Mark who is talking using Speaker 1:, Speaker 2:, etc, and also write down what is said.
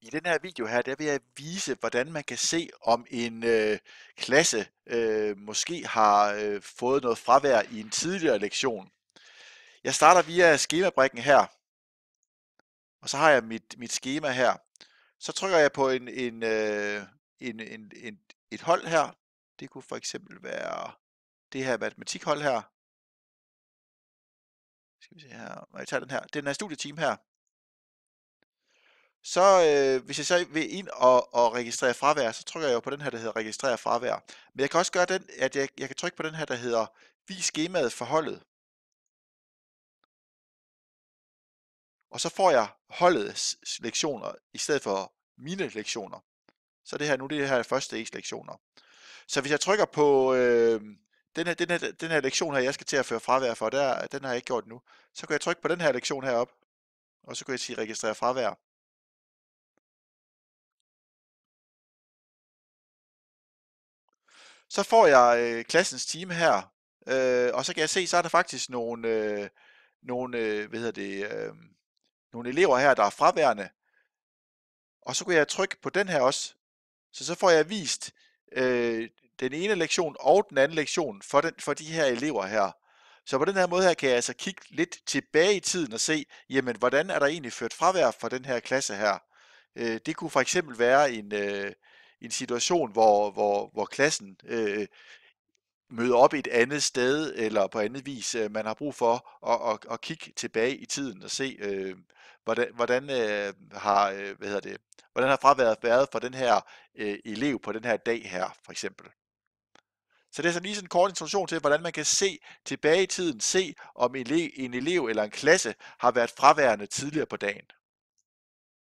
Speaker 1: I den her video her, der vil jeg vise, hvordan man kan se, om en øh, klasse øh, måske har øh, fået noget fravær i en tidligere lektion. Jeg starter via skemabrikken her, og så har jeg mit, mit schema her. Så trykker jeg på en, en, øh, en, en, en, et hold her. Det
Speaker 2: kunne for eksempel være det her matematikhold her.
Speaker 1: Skal vi se her. Når jeg tager den her. Den er studieteam her. Så øh, hvis jeg så vil ind og, og registrere fravær, så trykker jeg jo på den her, der hedder registrere fravær. Men jeg kan også gøre den, at jeg, jeg kan trykke på den her, der hedder vis skemaet for holdet. Og så får jeg holdets lektioner i stedet for mine lektioner. Så det her nu det her første e lektioner. Så hvis jeg trykker på øh, den, her, den, her, den her lektion her, jeg skal til at føre fravær for, der, den har jeg ikke gjort nu. Så kan jeg trykke på den her lektion herop, og så kan jeg sige registrere fravær. Så får jeg øh, klassens team her, øh, og så kan jeg se, så er der faktisk nogle, øh, nogle, øh, hvad hedder det, øh, nogle elever her, der er fraværende. Og så kan jeg trykke på den her også. Så så får jeg vist øh, den ene lektion og den anden lektion for, den, for de her elever her. Så på den her måde her kan jeg altså kigge lidt tilbage i tiden og se, jamen hvordan er der egentlig ført fravær for den her klasse her. Øh, det kunne for eksempel være en, øh, i en situation, hvor, hvor, hvor klassen øh, møder op et andet sted, eller på andet vis, øh, man har brug for at, at, at kigge tilbage i tiden og se, øh, hvordan, hvordan øh, har øh, hvad hedder det, hvordan har fraværet været for den her øh, elev på den her dag her, for eksempel. Så det er sådan lige sådan en kort introduktion til, hvordan man kan se tilbage i tiden, se om en elev, en elev eller en klasse har været fraværende tidligere på dagen.